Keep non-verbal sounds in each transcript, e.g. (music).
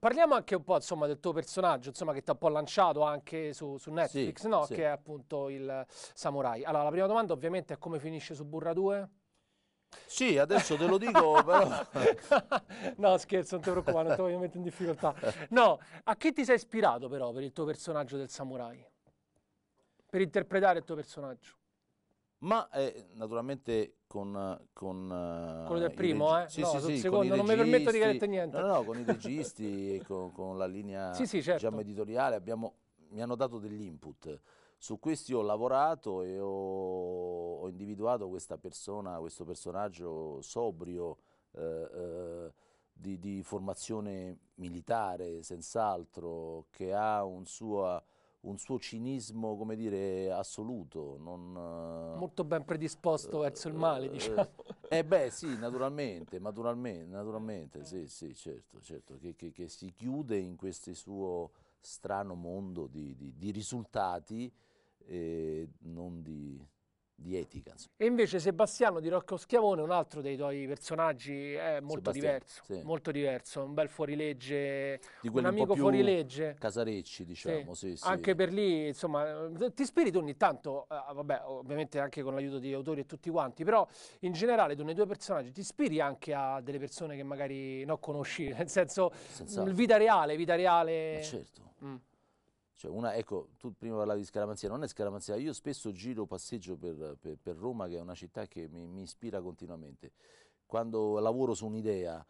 parliamo anche un po' insomma, del tuo personaggio, insomma, che ti ha un po' lanciato anche su, su Netflix, sì, no? sì. che è appunto il Samurai. Allora, la prima domanda ovviamente è come finisce su Burra 2? Sì, adesso te lo dico, (laughs) però... no, scherzo, non ti preoccupare, non ti voglio mettere in difficoltà. No, a chi ti sei ispirato però per il tuo personaggio del Samurai? Per interpretare il tuo personaggio? ma eh, naturalmente con, con, eh, quello del primo, eh? Sì, no, sì, sì, secondo non mi permetto di credere niente. No, no, con i registi, e con, con, la linea sì, sì, certo. Diciamo, editoriale abbiamo, mi hanno dato degli input. Su questi ho lavorato e ho, ho individuato questa persona, questo personaggio sobrio, eh, eh, di, di, formazione militare, senz'altro, che ha un suo un suo cinismo, come dire, assoluto. Non, eh, Molto ben predisposto uh, verso il male, uh, diciamo. Eh beh sì, naturalmente, naturalmente, naturalmente sì, sì, certo, certo, che, che, che, si chiude in questo suo strano mondo di, di, di risultati e non di di etica. E invece Sebastiano di Rocco Schiavone, un altro dei tuoi personaggi, è molto diverso, sì. molto diverso, un bel fuorilegge, di un amico un fuorilegge. Casarecci, diciamo, sì. Sì, Anche per lì, insomma, ti spiriti ogni tanto, eh, vabbè, ovviamente anche con l'aiuto di autori e tutti quanti, però in generale tu nei tuoi personaggi ti ispiri anche a delle persone che magari non conosci, (laughs) nel senso Senz'altro. vita reale, vita reale. Ma certo. Mm. Cioè una, ecco, tu prima parlavi di scaramanzia, non è scaramanzia, io spesso giro, passeggio per, per, per Roma che è una città che mi, mi ispira continuamente, quando lavoro su un'idea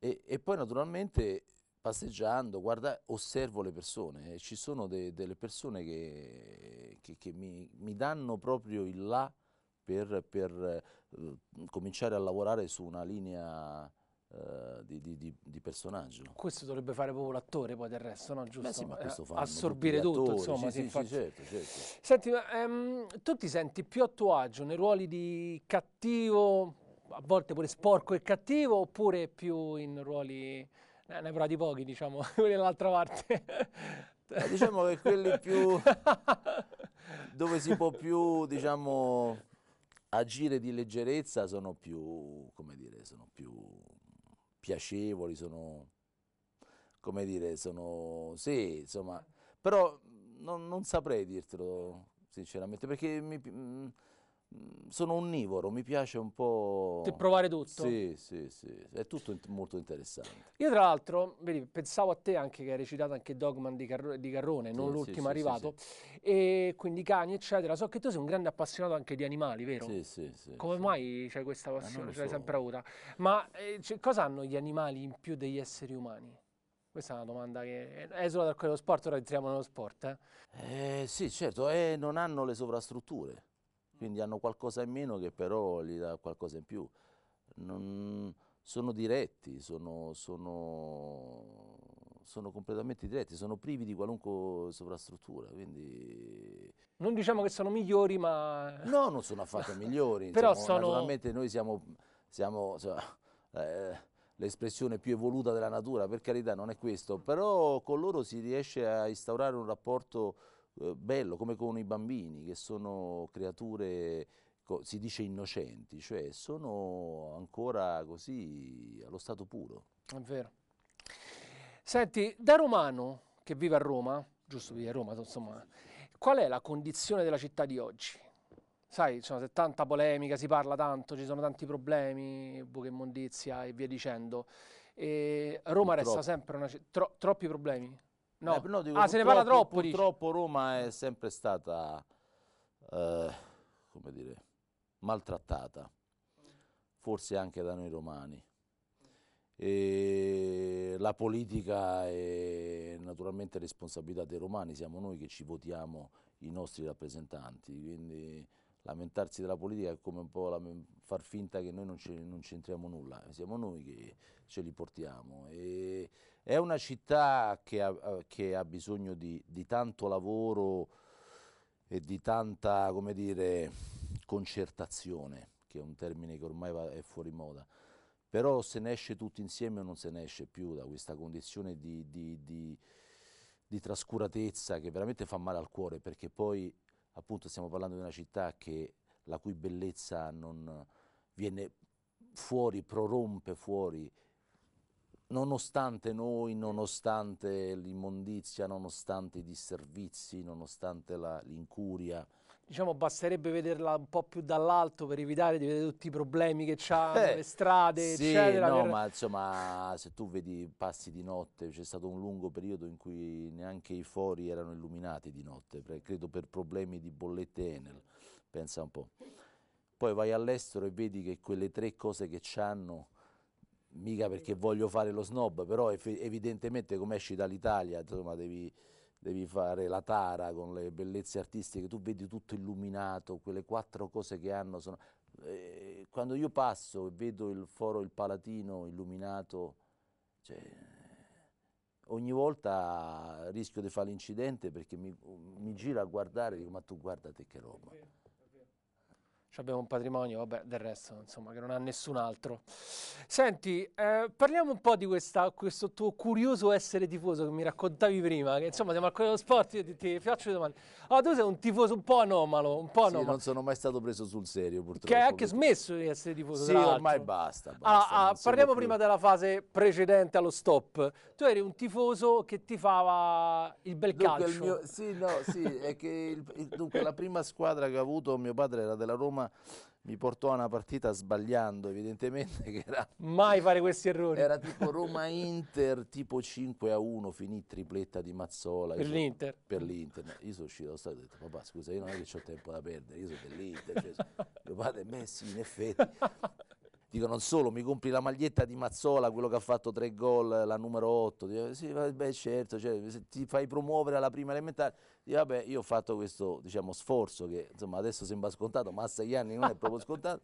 e, e, poi naturalmente passeggiando, guarda, osservo le persone, e eh, ci sono de, delle persone che, che, che mi, mi, danno proprio il là per, per eh, cominciare a lavorare su una linea uh, di, di, di, personaggio. Questo dovrebbe fare proprio l'attore poi del resto, no? Giusto? Beh sì, ma eh, questo fa Assorbire tutto, insomma. Sì, sì, sì, certo, certo. Senti, ma, um, tu ti senti più a tuo agio nei ruoli di cattivo, a volte pure sporco e cattivo, oppure più in ruoli... Eh, ne avrà di pochi, diciamo, (laughs) quelli dall'altra parte. Eh, diciamo che quelli più... (laughs) dove si può più, diciamo, agire di leggerezza sono più, come dire, sono più piacevoli, sono, come dire, sono, sì, insomma, però non, non saprei dirtelo sinceramente, perché mi, mm, Mm, sono onnivoro, mi piace un po'... Te provare tutto? Sì, sì, sì, è tutto molto interessante. Io tra l'altro, vedi, pensavo a te anche che hai recitato anche Dogman di, Car di Carrone, non sì, l'ultimo sì, arrivato, sì, e quindi cani, eccetera. So che tu sei un grande appassionato anche di animali, vero? Sì, sì, sì. Come mai c'è questa ah, passione? ce l'hai so. sempre avuta. Ma eh, cioè, cosa hanno gli animali in più degli esseri umani? Questa è una domanda che esula da quello sport, ora entriamo nello sport. Eh, eh sì, certo, eh, non hanno le sovrastrutture quindi hanno qualcosa in meno che però gli dà qualcosa in più. Non, sono diretti, sono, sono, sono, completamente diretti, sono privi di qualunque sovrastruttura. Quindi... Non diciamo che sono migliori, ma... No, non sono affatto (laughs) migliori. Però insomma, sono... Naturalmente noi siamo, siamo cioè, eh, l'espressione più evoluta della natura, per carità non è questo, però con loro si riesce a instaurare un rapporto eh, bello, come con i bambini che sono creature si dice innocenti, cioè sono ancora così allo stato puro. È vero. Senti, da romano che vive a Roma, giusto vive a Roma, insomma, qual è la condizione della città di oggi? Sai, insomma, c'è tanta polemica, si parla tanto, ci sono tanti problemi, buche immondizia e via dicendo. E Roma Purtroppo. resta sempre una città... Tro troppi problemi? No, eh, no dico, ah, se ne parla troppo. Purtroppo dici. Roma è sempre stata, eh, come dire, maltrattata, forse anche da noi romani. E la politica è naturalmente responsabilità dei romani, siamo noi che ci votiamo i nostri rappresentanti, quindi lamentarsi della politica è come un po' far finta che noi non, c'entriamo nulla, siamo noi che ce li portiamo. E è una città che ha, eh, che ha bisogno di, di, tanto lavoro e di tanta, dire, concertazione, che è un termine che ormai va, è fuori moda, però se ne esce tutti insieme o non se ne esce più da questa condizione di, di, di, di, trascuratezza che veramente fa male al cuore perché poi appunto stiamo parlando di una città che, la cui bellezza non, viene fuori, prorompe fuori, nonostante noi, nonostante l'immondizia, nonostante i disservizi, nonostante l'incuria. Diciamo basterebbe vederla un po' più dall'alto per evitare di vedere tutti i problemi che c'ha, eh, le strade, sì, eccetera. No, per... ma insomma, se tu vedi passi di notte, c'è stato un lungo periodo in cui neanche i fori erano illuminati di notte, credo per problemi di bollette Enel, pensa un po' poi vai all'estero e vedi che quelle tre cose che c'hanno, mica perché voglio fare lo snob, però evidentemente come esci dall'Italia, insomma devi, devi fare la tara con le bellezze artistiche, tu vedi tutto illuminato, quelle quattro cose che hanno sono... Eh, quando io passo e vedo il foro, il palatino illuminato, cioè, ogni volta rischio di fare l'incidente perché mi, mi gira a guardare e dico ma tu guarda te che roba abbiamo un patrimonio, vabbè, del resto, insomma, che non ha nessun altro. Senti, eh, parliamo un po' di questa, questo tuo curioso essere tifoso che mi raccontavi prima, che insomma siamo al Corriere dello Sport, io ti, ti faccio le domande. Ah, tu sei un tifoso un po' anomalo, un po' anomalo. Sì, non sono mai stato preso sul serio, purtroppo. Che hai anche smesso di essere tifoso, Sì, ormai basta, basta ah, ah, parliamo prima della fase precedente allo stop. Tu eri un tifoso che tifava il bel dunque, calcio. Il mio, sì, no, sì, è che il, dunque la prima squadra che ho avuto, mio padre era della Roma, Roma mi portò a una partita sbagliando evidentemente (laughs) che era mai fare questi errori era tipo Roma-Inter tipo 5 a 1 finì tripletta di Mazzola per l'Inter per l'Inter io sono uscito stato e ho detto papà scusa io non è che ho tempo da perdere io sono dell'Inter cioè, mio padre beh in effetti (laughs) dico non solo mi compri la maglietta di Mazzola, quello che ha fatto tre gol, la numero 8, dico, sì beh certo, cioè, se ti fai promuovere alla prima elementare, dico, vabbè io ho fatto questo diciamo, sforzo che insomma, adesso sembra scontato, ma a sei anni non è proprio (laughs) scontato,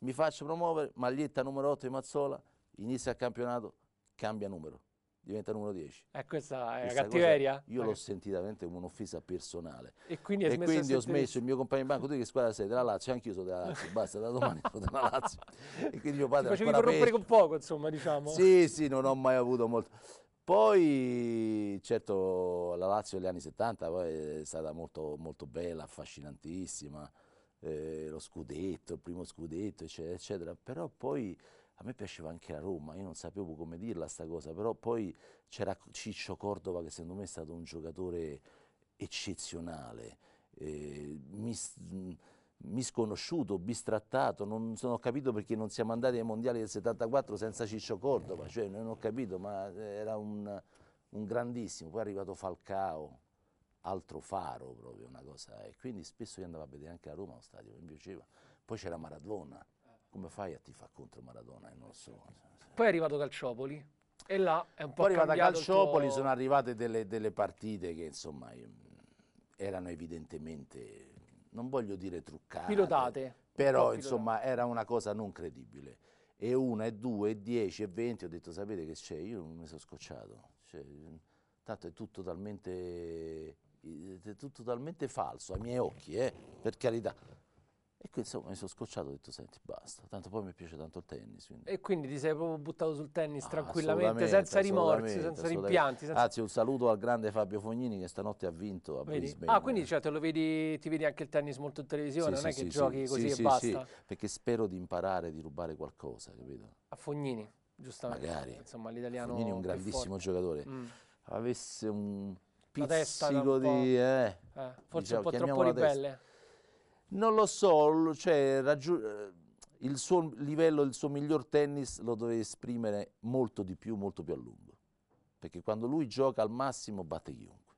mi faccio promuovere, maglietta numero 8 di Mazzola, inizia il campionato, cambia numero diventa numero 10. E eh, questa è Questa cattiveria? Cosa, io eh. l'ho sentita veramente come un'offesa personale. E quindi, e quindi ho smesso il mio compagno in banco, tu che squadra sei? Della Lazio, anch'io sono della Lazio, basta, da domani sono della Lazio. E quindi mio padre... Ti facevi corrompere con poco, insomma, diciamo. Sì, sì, non ho mai avuto molto. Poi, certo, la Lazio degli anni 70 eh, è stata molto, molto bella, affascinantissima, eh, lo scudetto, il primo scudetto, eccetera, eccetera. Però poi a me piaceva anche la Roma, io non sapevo come dirla sta cosa, però poi c'era Ciccio Cordova che secondo me è stato un giocatore eccezionale, eh, mis, mm, misconosciuto, bistrattato, non, non ho capito perché non siamo andati ai mondiali del 74 senza Ciccio Cordova, cioè non ho capito, ma era un, un grandissimo, poi è arrivato Falcao, altro faro proprio una cosa e quindi spesso io andavo a vedere anche a Roma lo stadio mi piaceva poi c'era Maradona come fai a ti tifare contro Maradona? Eh, non so. Cioè, Poi è arrivato Calciopoli e là è un po' Poi è arrivato Calciopoli, tuo... sono arrivate delle, delle partite che insomma erano evidentemente, non voglio dire truccate, pilotate. però insomma era una cosa non credibile. E una, e due, e dieci, e venti, ho detto sapete che c'è? Io mi sono scocciato. Cioè, tanto è tutto talmente, è tutto talmente falso ai miei occhi, eh, per carità e qui insomma mi sono scocciato e ho detto senti basta, tanto poi mi piace tanto il tennis. Quindi. E quindi ti sei proprio buttato sul tennis ah, tranquillamente, senza rimorsi, senza rimpianti. Senza... Anzi un saluto al grande Fabio Fognini che stanotte ha vinto a vedi? Brisbane. Ah quindi cioè, vedi, ti vedi anche il tennis molto in televisione, sì, non sì, è che sì, giochi così e basta? Sì, perché spero di imparare, di rubare qualcosa, capito? A Fognini, giustamente. Magari. Insomma l'italiano Fognini è un grandissimo forte. giocatore. Mm. Avesse un pizzico un di... Eh, eh, forse diciamo, un po' troppo ribelle. Testa. Non lo so, cioè, eh, il suo livello, il suo miglior tennis lo doveva esprimere molto di più, molto più a lungo. Perché quando lui gioca al massimo batte chiunque.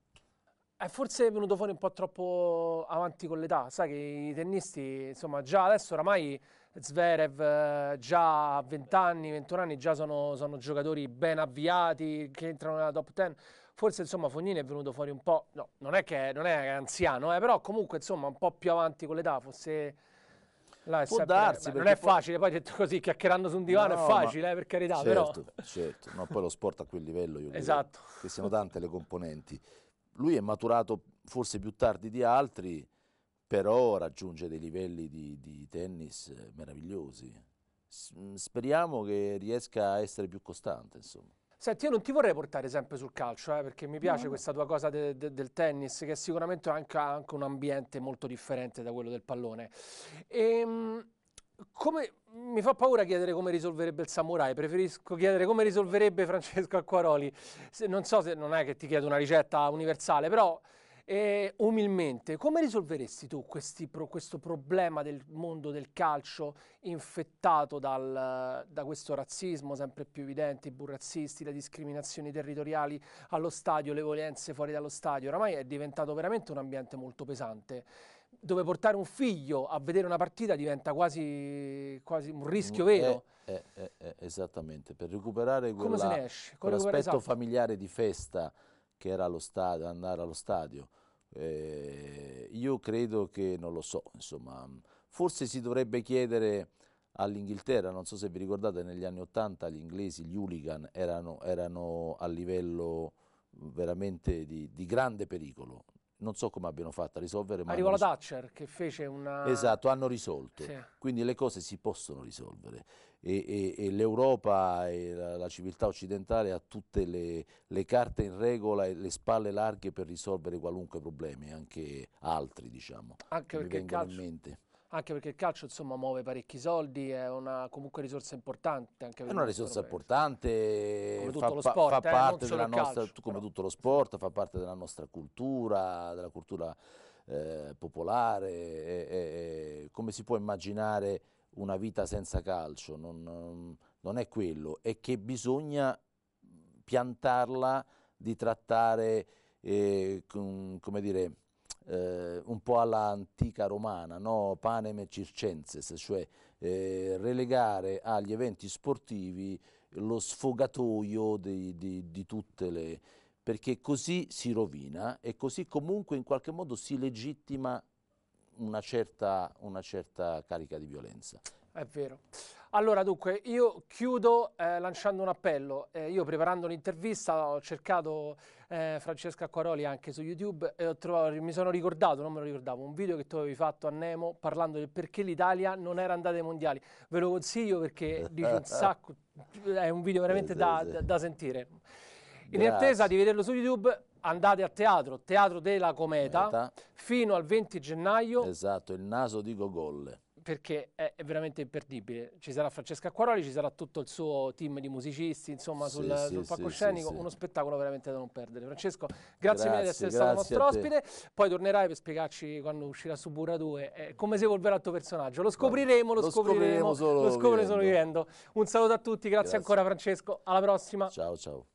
Eh, è forse venuto fuori un po' troppo avanti con l'età, sai che i tennisti, insomma, già adesso oramai Zverev eh, già a 20 anni, 21 anni, già sono, sono giocatori ben avviati che entrano nella top 10 forse insomma Fognini è venuto fuori un po', no, non è che non è anziano, eh, però comunque insomma un po' più avanti con l'età, forse... Là, Può sempre, darsi, beh, non è facile, poi detto così, chiacchierando su un divano no, è facile, eh, per carità, certo, però... Certo, no, poi lo sport a quel livello, io esatto. che siano tante le componenti. Lui è maturato forse più tardi di altri, però raggiunge dei livelli di, di tennis eh, meravigliosi. Mm, speriamo che riesca a essere più costante, insomma. Senti, io non ti vorrei portare sempre sul calcio, eh, perché mi piace no. questa tua cosa de, de, del tennis, che sicuramente ha anche, anche, un ambiente molto differente da quello del pallone. E, ehm, come, mi fa paura chiedere come risolverebbe il samurai, preferisco chiedere come risolverebbe Francesco Acquaroli. Se, non so se non è che ti chiedo una ricetta universale, però e, eh, umilmente, come risolveresti tu questi, pro, questo problema del mondo del calcio infettato dal, da questo razzismo sempre più evidente, i burrazzisti, le discriminazioni territoriali allo stadio, le violenze fuori dallo stadio? Oramai è diventato veramente un ambiente molto pesante dove portare un figlio a vedere una partita diventa quasi, quasi un rischio mm, vero. Eh, eh, eh, eh, esattamente, per recuperare quella, quell'aspetto esatto. familiare di festa che era allo stadio, andare allo stadio, eh, io credo che, non lo so, insomma, mm, forse si dovrebbe chiedere all'Inghilterra, non so se vi ricordate, negli anni Ottanta gli inglesi, gli hooligan, erano, erano a livello mm, veramente di, di, grande pericolo non so come abbiano fatto a risolvere. Ma Arrivò la Thatcher che fece una... Esatto, hanno risolto. Sì. Quindi le cose si possono risolvere e, e, e l'Europa e la, la, civiltà occidentale ha tutte le, le, carte in regola e le spalle larghe per risolvere qualunque problema, anche altri diciamo. Anche perché calcio, in mente anche perché il calcio insomma, muove parecchi soldi, è una comunque risorsa importante. è una risorsa importante, come tutto fa, lo sport, fa eh, parte della nostra, come tutto lo sport, fa parte della nostra cultura, della cultura eh, popolare, e, e, come si può immaginare una vita senza calcio, non, non è quello, è che bisogna piantarla di trattare, eh, com, come dire, eh, un po' all'antica romana, no? panem e circenses, cioè eh, relegare agli eventi sportivi lo sfogatoio di, di, di tutte le... perché così si rovina e così comunque in qualche modo si legittima una certa, una certa carica di violenza. È vero. Allora, dunque, io chiudo eh, lanciando un appello. Eh, io preparando l'intervista ho cercato eh, Francesca Acquaroli anche su YouTube e trovato, mi sono ricordato, non me lo ricordavo, un video che tu avevi fatto a Nemo parlando del perché l'Italia non era andata ai mondiali. Ve lo consiglio perché dice un sacco, è un video veramente (laughs) da, da, da sentire. In Grazie. attesa di vederlo su YouTube, andate a teatro, Teatro della Cometa, Cometa, fino al 20 gennaio. Esatto, il naso di Gogolle perché è, veramente imperdibile. Ci sarà Francesca Acquaroli, ci sarà tutto il suo team di musicisti, insomma, sul, sì, sul sì, palcoscenico, sì, uno spettacolo veramente da non perdere. Francesco, grazie, grazie mille di essere stato nostro ospite, poi tornerai per spiegarci quando uscirà su 2 eh, come si evolverà il tuo personaggio. Lo scopriremo, lo, lo scopriremo, scopriremo solo lo scopriremo solo vivendo. Un saluto a tutti, grazie, grazie ancora Francesco, alla prossima. Ciao ciao.